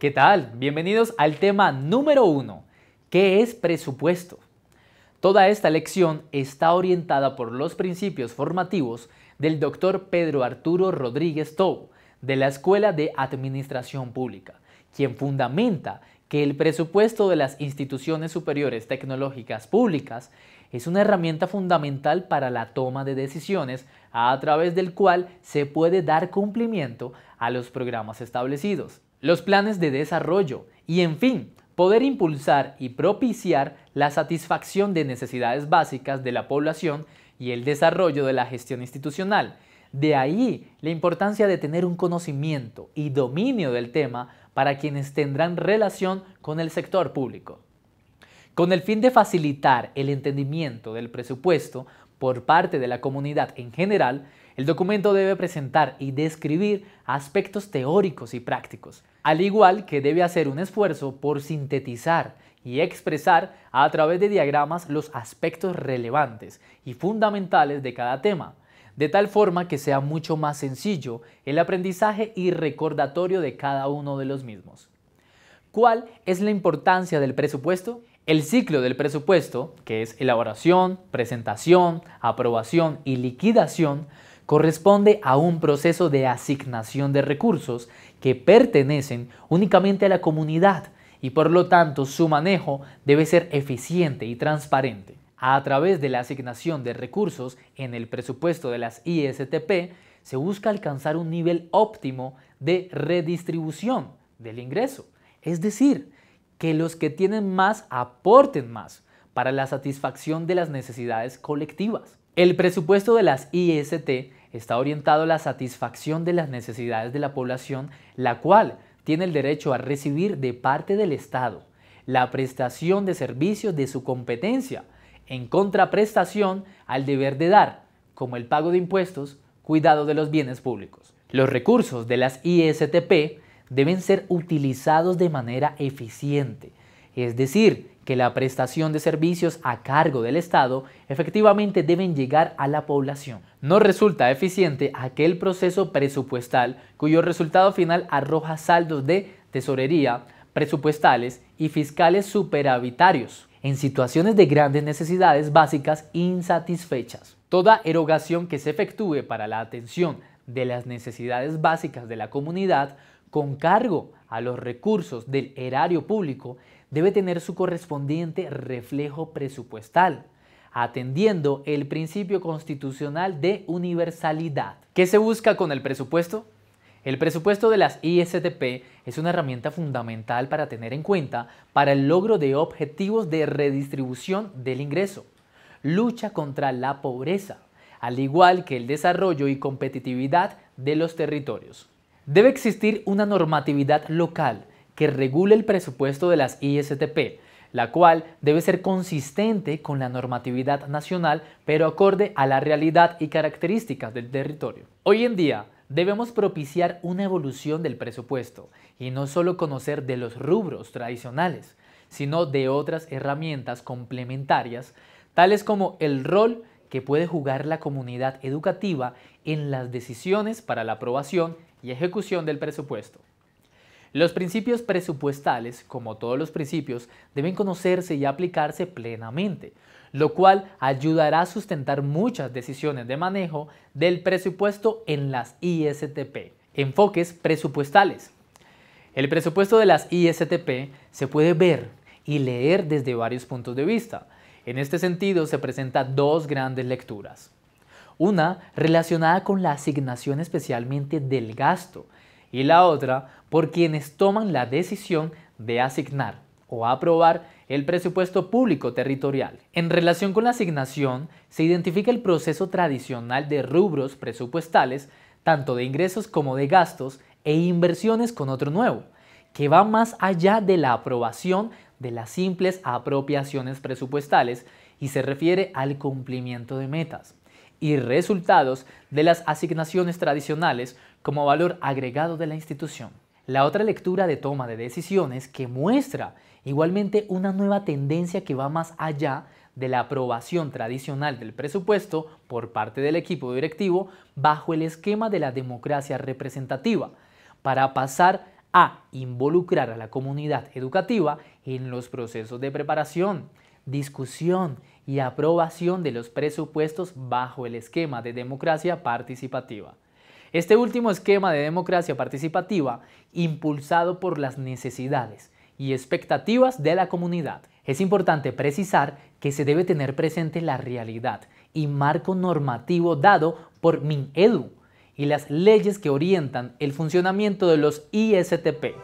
¿Qué tal? Bienvenidos al tema número uno, ¿qué es presupuesto? Toda esta lección está orientada por los principios formativos del doctor Pedro Arturo Rodríguez Tou, de la Escuela de Administración Pública, quien fundamenta que el presupuesto de las instituciones superiores tecnológicas públicas es una herramienta fundamental para la toma de decisiones a través del cual se puede dar cumplimiento a los programas establecidos los planes de desarrollo y, en fin, poder impulsar y propiciar la satisfacción de necesidades básicas de la población y el desarrollo de la gestión institucional. De ahí la importancia de tener un conocimiento y dominio del tema para quienes tendrán relación con el sector público. Con el fin de facilitar el entendimiento del presupuesto por parte de la comunidad en general, el documento debe presentar y describir aspectos teóricos y prácticos, al igual que debe hacer un esfuerzo por sintetizar y expresar a través de diagramas los aspectos relevantes y fundamentales de cada tema, de tal forma que sea mucho más sencillo el aprendizaje y recordatorio de cada uno de los mismos. ¿Cuál es la importancia del presupuesto? El ciclo del presupuesto, que es elaboración, presentación, aprobación y liquidación, corresponde a un proceso de asignación de recursos que pertenecen únicamente a la comunidad y por lo tanto su manejo debe ser eficiente y transparente. A través de la asignación de recursos en el presupuesto de las ISTP se busca alcanzar un nivel óptimo de redistribución del ingreso, es decir, que los que tienen más aporten más para la satisfacción de las necesidades colectivas. El presupuesto de las IST está orientado a la satisfacción de las necesidades de la población, la cual tiene el derecho a recibir de parte del Estado la prestación de servicios de su competencia, en contraprestación al deber de dar, como el pago de impuestos, cuidado de los bienes públicos. Los recursos de las ISTP deben ser utilizados de manera eficiente, es decir, la prestación de servicios a cargo del Estado efectivamente deben llegar a la población. No resulta eficiente aquel proceso presupuestal cuyo resultado final arroja saldos de tesorería, presupuestales y fiscales superavitarios en situaciones de grandes necesidades básicas insatisfechas. Toda erogación que se efectúe para la atención de las necesidades básicas de la comunidad con cargo a los recursos del erario público debe tener su correspondiente reflejo presupuestal, atendiendo el principio constitucional de universalidad. ¿Qué se busca con el presupuesto? El presupuesto de las ISTP es una herramienta fundamental para tener en cuenta para el logro de objetivos de redistribución del ingreso, lucha contra la pobreza, al igual que el desarrollo y competitividad de los territorios. Debe existir una normatividad local que regule el presupuesto de las ISTP, la cual debe ser consistente con la normatividad nacional, pero acorde a la realidad y características del territorio. Hoy en día, debemos propiciar una evolución del presupuesto y no solo conocer de los rubros tradicionales, sino de otras herramientas complementarias, tales como el rol que puede jugar la comunidad educativa en las decisiones para la aprobación y ejecución del presupuesto. Los principios presupuestales, como todos los principios, deben conocerse y aplicarse plenamente, lo cual ayudará a sustentar muchas decisiones de manejo del presupuesto en las ISTP. Enfoques presupuestales. El presupuesto de las ISTP se puede ver y leer desde varios puntos de vista en este sentido se presentan dos grandes lecturas. Una relacionada con la asignación especialmente del gasto y la otra por quienes toman la decisión de asignar o aprobar el presupuesto público territorial. En relación con la asignación, se identifica el proceso tradicional de rubros presupuestales, tanto de ingresos como de gastos, e inversiones con otro nuevo, que va más allá de la aprobación de las simples apropiaciones presupuestales y se refiere al cumplimiento de metas y resultados de las asignaciones tradicionales como valor agregado de la institución. La otra lectura de toma de decisiones que muestra igualmente una nueva tendencia que va más allá de la aprobación tradicional del presupuesto por parte del equipo directivo bajo el esquema de la democracia representativa, para pasar a involucrar a la comunidad educativa en los procesos de preparación, discusión y aprobación de los presupuestos bajo el esquema de democracia participativa. Este último esquema de democracia participativa, impulsado por las necesidades y expectativas de la comunidad. Es importante precisar que se debe tener presente la realidad y marco normativo dado por MinEdu, y las leyes que orientan el funcionamiento de los ISTP.